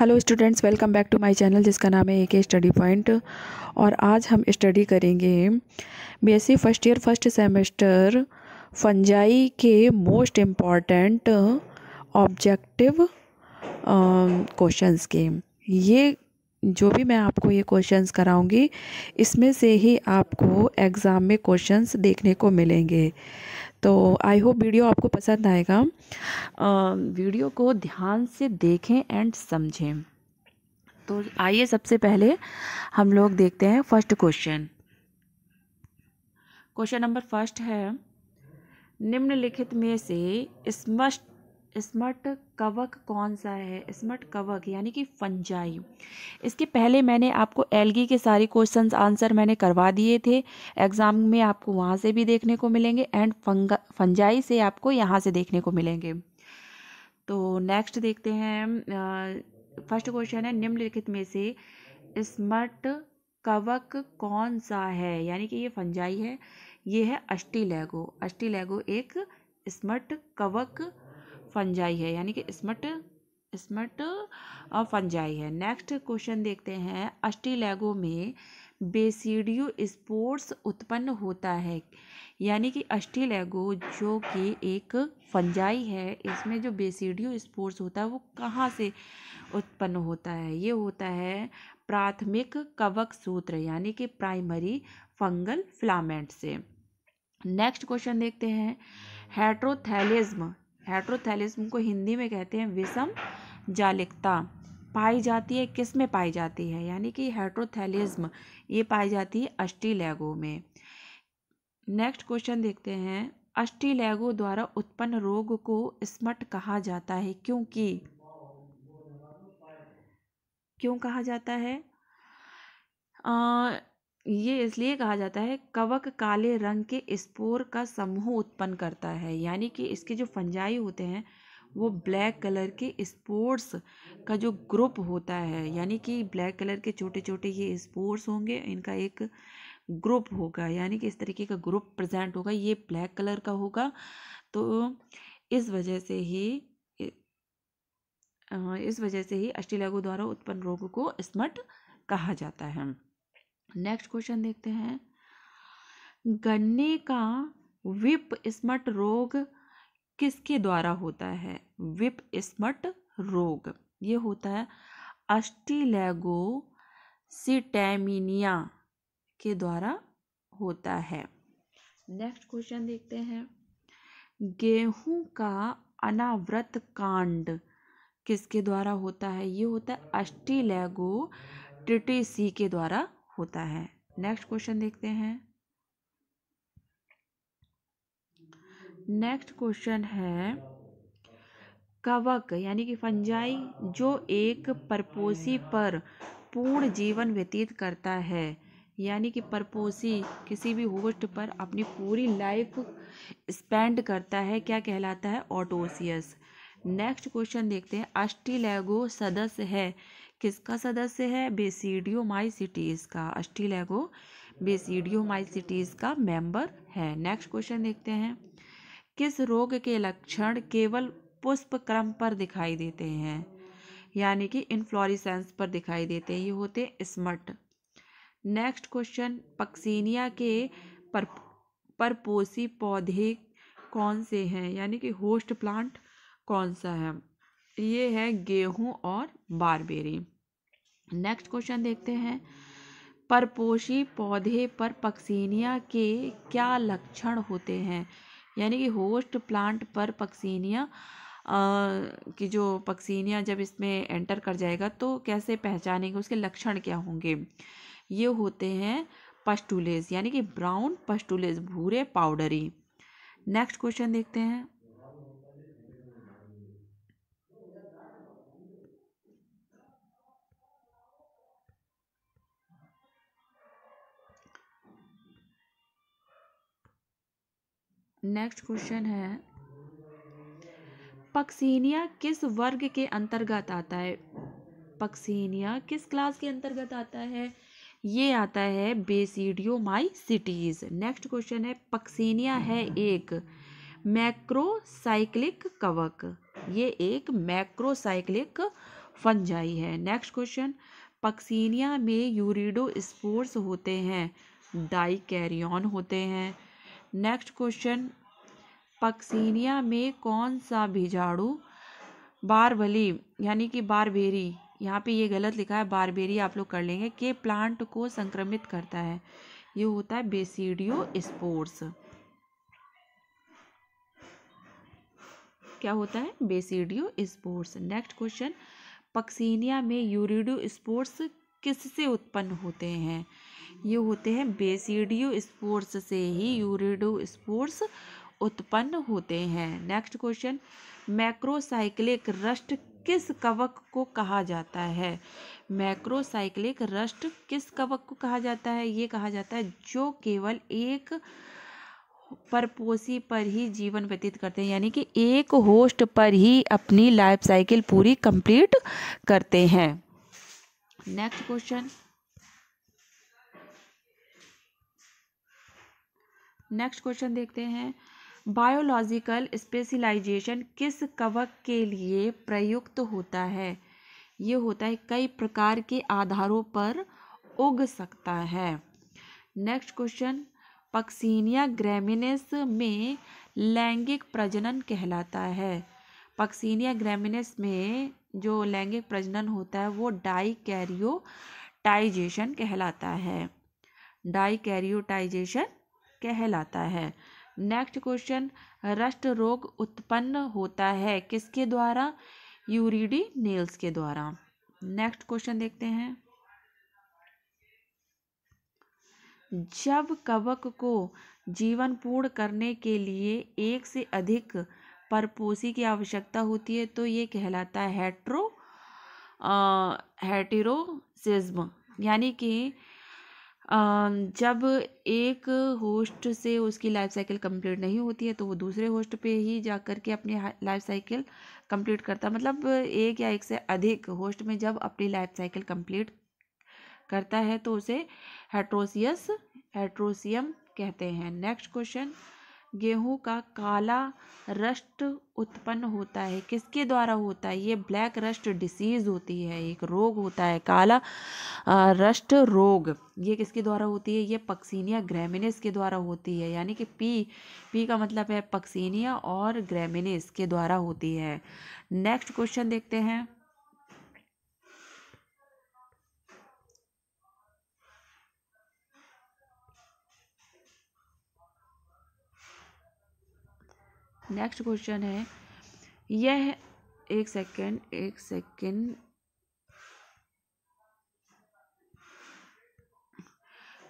hello students welcome back to my channel जिसका नाम है ए के स्टडी पॉइंट और आज हम स्टडी करेंगे BSc first year first semester fungi के मोस्ट इम्पॉर्टेंट ऑब्जेक्टिव क्वेश्चंस के ये जो भी मैं आपको ये क्वेश्चंस कराऊंगी इसमें से ही आपको एग्ज़ाम में क्वेश्चंस देखने को मिलेंगे तो आई होप वीडियो आपको पसंद आएगा वीडियो को ध्यान से देखें एंड समझें तो आइए सबसे पहले हम लोग देखते हैं first question question number first है निम्नलिखित में से स्मस्ट स्मट कवक कौन सा है स्मट कवक यानी कि फंजाई इसके पहले मैंने आपको एलगी के सारे क्वेश्चंस आंसर मैंने करवा दिए थे एग्ज़ाम में आपको वहाँ से भी देखने को मिलेंगे एंड फंगा फंजाई से आपको यहाँ से देखने को मिलेंगे तो नेक्स्ट देखते हैं फर्स्ट क्वेश्चन है निम्नलिखित में से स्मट कवक कौन सा है यानी कि ये फंजाई है ये है अष्टी लेगो एक स्मट कवक फंजाई है यानी कि स्मट स्मट फंजाई है नेक्स्ट क्वेश्चन देखते हैं अष्टिलैगो में बेसिडियो स्पोर्ट्स उत्पन्न होता है यानी कि अष्टिलैगो जो कि एक फंजाई है इसमें जो बेसिडियो स्पोर्ट्स होता है वो कहाँ से उत्पन्न होता है ये होता है प्राथमिक कवक सूत्र यानी कि प्राइमरी फंगल फ्लामेंट से नेक्स्ट क्वेश्चन देखते हैं हेट्रोथैलिज्म हेट्रोथैलिज्म को हिंदी में कहते हैं विषम जालिकता पाई जाती है किस में पाई जाती है यानी कि हेट्रोथैलिज्म ये पाई जाती है अष्टीलैगो में नेक्स्ट क्वेश्चन देखते हैं अष्टीलैगो द्वारा उत्पन्न रोग को स्मट कहा जाता है क्योंकि क्यों कहा जाता है ये इसलिए कहा जाता है कवक काले रंग के स्पोर का समूह उत्पन्न करता है यानी कि इसके जो फंजाई होते हैं वो ब्लैक कलर के स्पोर्ट्स का जो ग्रुप होता है यानी कि ब्लैक कलर के छोटे छोटे ये स्पोर्ट्स होंगे इनका एक ग्रुप होगा यानी कि इस तरीके का ग्रुप प्रेजेंट होगा ये ब्लैक कलर का होगा तो इस वजह से ही इस वजह से ही अष्टिलागु द्वारा उत्पन्न रोग को स्मट कहा जाता है नेक्स्ट क्वेश्चन देखते हैं गन्ने का विप स्मट रोग किसके द्वारा होता है विप स्मट रोग ये होता है अस्टिलेगो सिटेमिनिया के द्वारा होता है नेक्स्ट क्वेश्चन देखते हैं गेहूं का अनावृत कांड किसके द्वारा होता है ये होता है अस्टिलेगो टिटिसी के द्वारा होता है नेक्स्ट क्वेश्चन देखते हैं नेक्स्ट क्वेश्चन है कवक यानी कि फंजाई जो एक परपोसी पर पूर्ण जीवन व्यतीत करता है यानी कि परपोसी किसी भी होस्ट पर अपनी पूरी लाइफ स्पेंड करता है क्या कहलाता है ऑटोसियस नेक्स्ट क्वेश्चन देखते हैं अष्टिलैगो सदस्य है किसका सदस्य है बेसिडियो माइसिटीज़ का अस्टिलेगो बेसिडियो माइसिटीज़ का मेंबर है नेक्स्ट क्वेश्चन देखते हैं किस रोग के लक्षण केवल पुष्प क्रम पर दिखाई देते हैं यानी कि इनफ्लोरिसेंस पर दिखाई देते हैं ये होते स्मट नेक्स्ट क्वेश्चन पक्सीनिया के पर परपोसी पौधे कौन से हैं यानी कि होस्ट प्लांट कौन सा है ये है गेहूं और बारबेरी नेक्स्ट क्वेश्चन देखते हैं परपोशी पौधे पर पक्सीनिया के क्या लक्षण होते हैं यानी कि होस्ट प्लांट पर पक्सीनिया की जो पक्सीनिया जब इसमें एंटर कर जाएगा तो कैसे पहचानेंगे उसके लक्षण क्या होंगे ये होते हैं पस्टूलेस यानी कि ब्राउन पस्टूलेस भूरे पाउडरी नेक्स्ट क्वेश्चन देखते हैं नेक्स्ट क्वेश्चन है पक्सीनिया किस वर्ग के अंतर्गत आता है पक्सीनिया किस क्लास के अंतर्गत आता है ये आता है basidiomycetes next question है पक्सीनिया है एक मैक्रोसाइक्लिक कवक ये एक मैक्रोसाइक्लिक फंजाई है नेक्स्ट क्वेश्चन पक्सीनिया में यूरिडो स्पोर्स होते हैं डाई होते हैं नेक्स्ट क्वेश्चन पक्सीनिया में कौन सा बीजाणु बारबली यानी कि बारबेरी यहाँ पे ये गलत लिखा है बारबेरी आप लोग कर लेंगे के प्लांट को संक्रमित करता है ये होता है बेसिडियो स्पोर्स क्या होता है basidiospores next question Puccinia में यूरिडियो स्पोर्स किससे उत्पन्न होते हैं ये होते हैं बेसिडियो स्पोर्स से ही यूरिडो स्पोर्स उत्पन्न होते हैं नेक्स्ट क्वेश्चन मैक्रोसाइक्लिक रस्ट किस कवक को कहा जाता है मैक्रोसाइक्लिक रस्ट किस कवक को कहा जाता है ये कहा जाता है जो केवल एक परपोसी पर ही जीवन व्यतीत करते हैं यानी कि एक होस्ट पर ही अपनी लाइफ साइकिल पूरी कंप्लीट करते हैं नेक्स्ट क्वेश्चन नेक्स्ट क्वेश्चन देखते हैं बायोलॉजिकल स्पेशलाइजेशन किस कवक के लिए प्रयुक्त होता है ये होता है कई प्रकार के आधारों पर उग सकता है नेक्स्ट क्वेश्चन पक्सीनिया ग्रेमिनेस में लैंगिक प्रजनन कहलाता है पक्सीनिया ग्रेमिनेस में जो लैंगिक प्रजनन होता है वो डाइकैरियोटाइजेशन कहलाता है डाइकैरियोटाइजेशन कहलाता है नेक्स्ट क्वेश्चन रष्ट रोग उत्पन्न होता है किसके द्वारा यूरिडी नेल्स के द्वारा नेक्स्ट क्वेश्चन देखते हैं जब कवक को जीवन पूर्ण करने के लिए एक से अधिक परपोसी की आवश्यकता होती है तो ये कहलाता है हेट्रो हेटेरोसिज्म यानी कि जब एक होस्ट से उसकी लाइफ साइकिल कंप्लीट नहीं होती है तो वो दूसरे होस्ट पे ही जा कर के अपनी लाइफ साइकिल कंप्लीट करता मतलब एक या एक से अधिक होस्ट में जब अपनी लाइफ साइकिल कंप्लीट करता है तो उसे हेट्रोसियस हेट्रोसियम कहते हैं नेक्स्ट क्वेश्चन गेहूं का काला रस्ट उत्पन्न होता है किसके द्वारा होता है ये ब्लैक रस्ट डिसीज़ होती है एक रोग होता है काला रस्ट रोग ये किसके द्वारा होती है ये पक्सीनिया ग्रेमिनिस के द्वारा होती है यानी कि पी पी का मतलब है पक्सीनिया और ग्रेमिनिस के द्वारा होती है नेक्स्ट क्वेश्चन देखते हैं नेक्स्ट क्वेश्चन है यह एक सेकेंड एक सेकेंड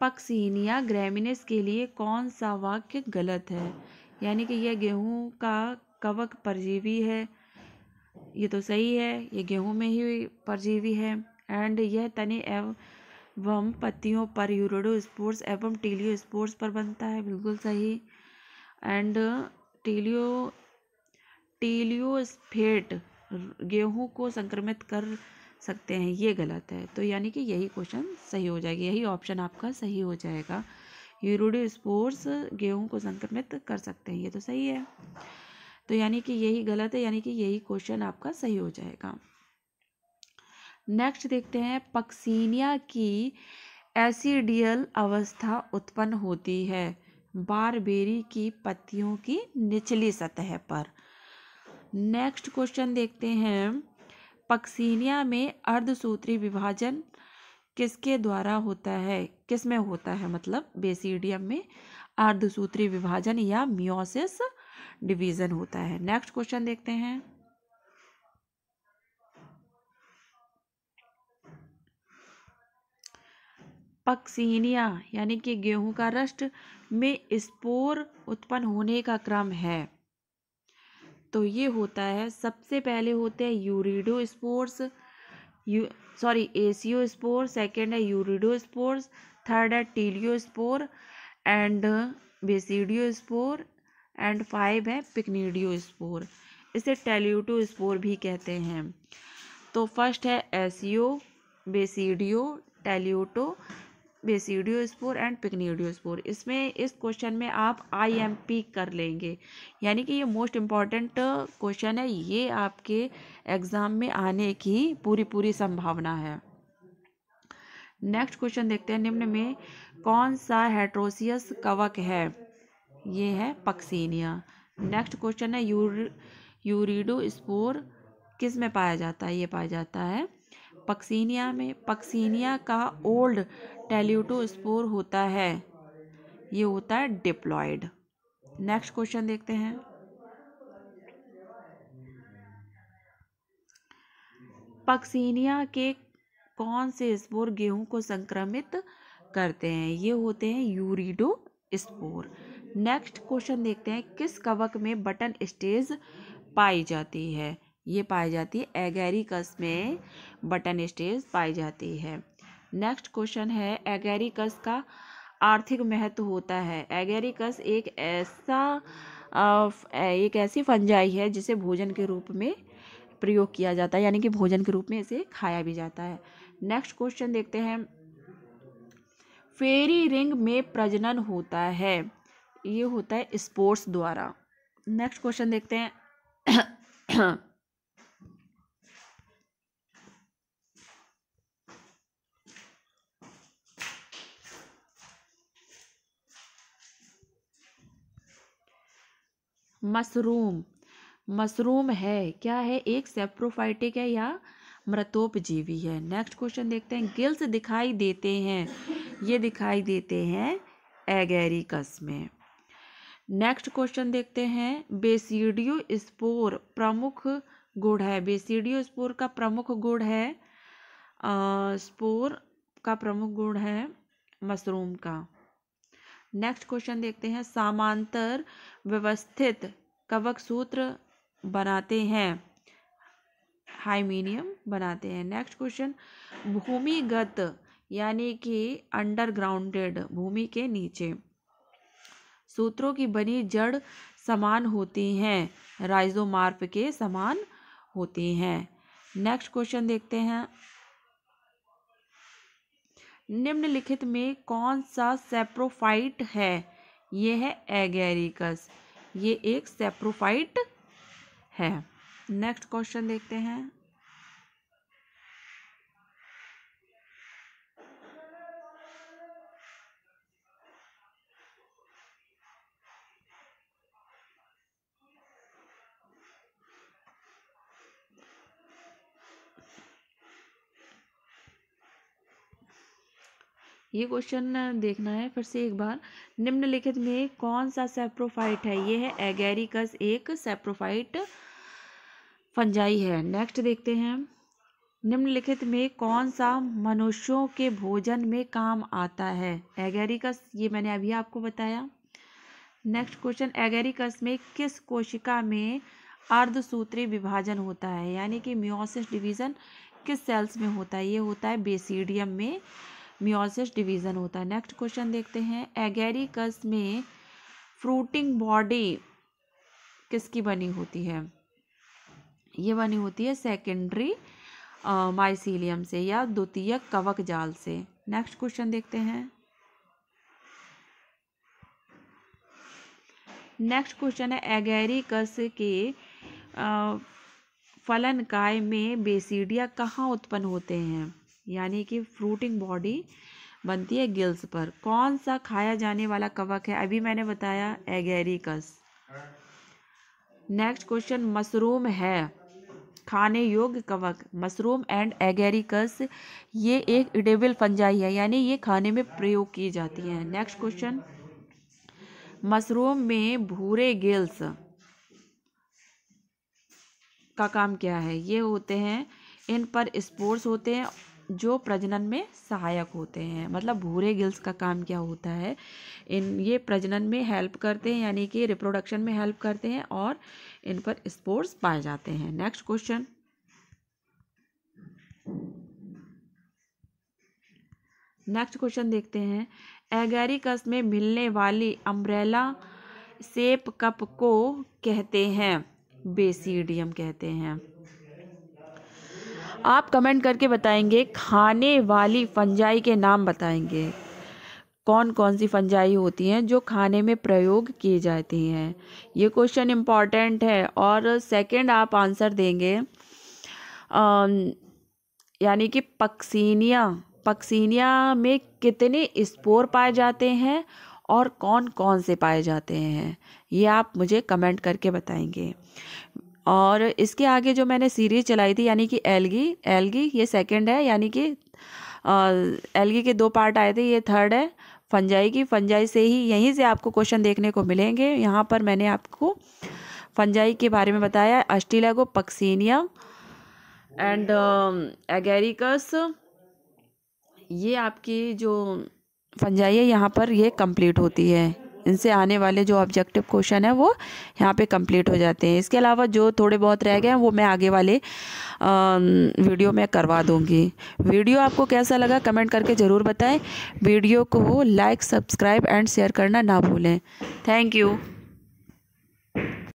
पक्सीनिया ग्रेमिनेस के लिए कौन सा वाक्य गलत है यानी कि यह गेहूं का कवक परजीवी है ये तो सही है ये गेहूं में ही परजीवी है एंड यह तने एवं पत्तियों पर यूरोडो स्पोर्ट्स एवं टीलियो स्पोर्ट्स पर बनता है बिल्कुल सही एंड टीलियो टीलियोस्फेट गेहूं को संक्रमित कर सकते हैं ये गलत है तो यानी कि यही क्वेश्चन सही हो जाएगा यही ऑप्शन आपका सही हो जाएगा यूरोडियो स्पोर्ट्स गेहूं को संक्रमित कर सकते हैं ये तो सही है तो यानी कि यही गलत है यानी कि यही क्वेश्चन आपका सही हो जाएगा नेक्स्ट देखते हैं पक्सीनिया की एसिडियल अवस्था उत्पन्न होती है बारबेरी की पत्तियों की निचली सतह पर नेक्स्ट क्वेश्चन देखते हैं पक्सीनिया में अर्धसूत्री विभाजन किसके द्वारा होता है किस में होता है मतलब बेसिडियम में अर्धसूत्री विभाजन या मियोसिस डिवीजन होता है नेक्स्ट क्वेश्चन देखते हैं पक्सीनिया यानी कि गेहूं का रस्ट में स्पोर उत्पन्न होने का क्रम है तो ये होता है सबसे पहले होते हैं uredospores you sorry aeciospore second है यूरिडो स्पोर्स थर्ड है teliospore and basidiospore and five है पिकनीडियो स्पोर इसे टेल्यूटो स्पोर भी कहते हैं तो फर्स्ट है aecio basidio teleuto basidiospore and spore इसमें इस क्वेश्चन में आप आई एम पी कर लेंगे यानी कि ये मोस्ट इम्पॉर्टेंट क्वेश्चन है ये आपके एग्ज़ाम में आने की पूरी पूरी संभावना है नेक्स्ट क्वेश्चन देखते हैं निम्न में कौन सा हेट्रोसियस कवक है ये है पक्सीनिया नेक्स्ट क्वेश्चन है यूर यूरिडो स्पोर किस में पाया जाता है ये पाया जाता है पक्सीनिया में पक्सीनिया का ओल्ड टेल्यूटोस्पोर होता है ये होता है डिप्लॉयड नेक्स्ट क्वेश्चन देखते हैं पक्सीनिया के कौन से स्पोर गेहूं को संक्रमित करते हैं ये होते हैं यूरिडो स्पोर नेक्स्ट क्वेश्चन देखते हैं किस कवक में बटन स्टेज पाई जाती है ये पाई जाती है एगेरिकस में बटन स्टेज पाई जाती है नेक्स्ट क्वेश्चन है एगेरिकस का आर्थिक महत्व होता है एगेरिकस एक ऐसा एक ऐसी फंजाई है जिसे भोजन के रूप में प्रयोग किया जाता है यानी कि भोजन के रूप में इसे खाया भी जाता है नेक्स्ट क्वेश्चन देखते हैं फेरी रिंग में प्रजनन होता है ये होता है स्पोर्ट्स द्वारा नेक्स्ट क्वेश्चन देखते हैं मशरूम मशरूम है क्या है एक सेप्रोफाइटिक है या मृतोपजीवी है नेक्स्ट क्वेश्चन देखते हैं गिल्स दिखाई देते हैं ये दिखाई देते हैं एगेरिकस में नेक्स्ट क्वेश्चन देखते हैं बेसिडियो स्पोर प्रमुख गुड़ है बेसिडियो स्पोर का प्रमुख गुड़ है आ, स्पोर का प्रमुख गुण है मशरूम का नेक्स्ट क्वेश्चन देखते हैं सामांतर व्यवस्थित कवक सूत्र बनाते हैं हाइमीनियम बनाते हैं नेक्स्ट क्वेश्चन भूमिगत यानी कि अंडरग्राउंडेड भूमि के नीचे सूत्रों की बनी जड़ समान होती हैं राइजोमार्फ के समान होती हैं नेक्स्ट क्वेश्चन देखते हैं निम्नलिखित में कौन सा सेप्रोफाइट है यह है एगेरिकस ये एक सेप्रोफाइट है नेक्स्ट क्वेश्चन देखते हैं ये क्वेश्चन देखना है फिर से एक बार निम्नलिखित में कौन सा सेप्रोफाइट है ये है एगेरिकस एक सेप्रोफाइट फंजाई है नेक्स्ट देखते हैं निम्नलिखित में कौन सा मनुष्यों के भोजन में काम आता है एगेरिकस ये मैंने अभी आपको बताया नेक्स्ट क्वेश्चन एगेरिकस में किस कोशिका में अर्धसूत्री विभाजन होता है यानी कि म्योसिस डिवीज़न किस सेल्स में होता है ये होता है बेसिडियम में म्योसिस डिवीज़न होता है नेक्स्ट क्वेश्चन देखते हैं एगेरिकस में फ्रूटिंग बॉडी किसकी बनी होती है ये बनी होती है सेकेंडरी माइसीलियम से या द्वितीय कवक जाल से नेक्स्ट क्वेश्चन देखते हैं नेक्स्ट क्वेश्चन है एगेरिकस के फलन काय में बेसिडिया कहाँ उत्पन्न होते हैं यानी कि फ्रूटिंग बॉडी बनती है गिल्स पर कौन सा खाया जाने वाला कवक है अभी मैंने बताया एगेरिकस नेक्स्ट क्वेश्चन मशरूम है खाने योग्य कवक मशरूम एंड एगेरिकस ये एक इडेबल फंजाई है यानी ये खाने में प्रयोग की जाती है नेक्स्ट क्वेश्चन मशरूम में भूरे गिल्स का काम क्या है ये होते हैं इन पर स्पोर्ट्स होते हैं जो प्रजनन में सहायक होते हैं मतलब भूरे गिल्स का काम क्या होता है इन ये प्रजनन में हेल्प करते हैं यानी कि रिप्रोडक्शन में हेल्प करते हैं और इन पर स्पोर्ट्स पाए जाते हैं नेक्स्ट क्वेश्चन नेक्स्ट क्वेश्चन देखते हैं एगेरिकस में मिलने वाली अम्ब्रेला सेप कप को कहते हैं बेसीडियम कहते हैं आप कमेंट करके बताएंगे खाने वाली फंजाई के नाम बताएंगे कौन कौन सी फंजाई होती हैं जो खाने में प्रयोग की जाती हैं ये क्वेश्चन इम्पॉर्टेंट है और सेकंड आप आंसर देंगे यानी कि पक्सीनिया पक्सीनिया में कितने स्पोर पाए जाते हैं और कौन कौन से पाए जाते हैं ये आप मुझे कमेंट करके बताएंगे और इसके आगे जो मैंने सीरीज चलाई थी यानी कि एलगी एलगी ये सेकंड है यानी कि एलगी के दो पार्ट आए थे ये थर्ड है फंजाई की फंजाई से ही यहीं से आपको क्वेश्चन देखने को मिलेंगे यहाँ पर मैंने आपको फंजाई के बारे में बताया अस्टीलागो पक्सीनिया एंड एगेरिकस ये आपकी जो फंजाई है यहाँ पर ये कंप्लीट होती है इनसे आने वाले जो ऑब्जेक्टिव क्वेश्चन है वो यहाँ पे कंप्लीट हो जाते हैं इसके अलावा जो थोड़े बहुत रह गए हैं वो मैं आगे वाले आ, वीडियो में करवा दूँगी वीडियो आपको कैसा लगा कमेंट करके ज़रूर बताएं वीडियो को लाइक सब्सक्राइब एंड शेयर करना ना भूलें थैंक यू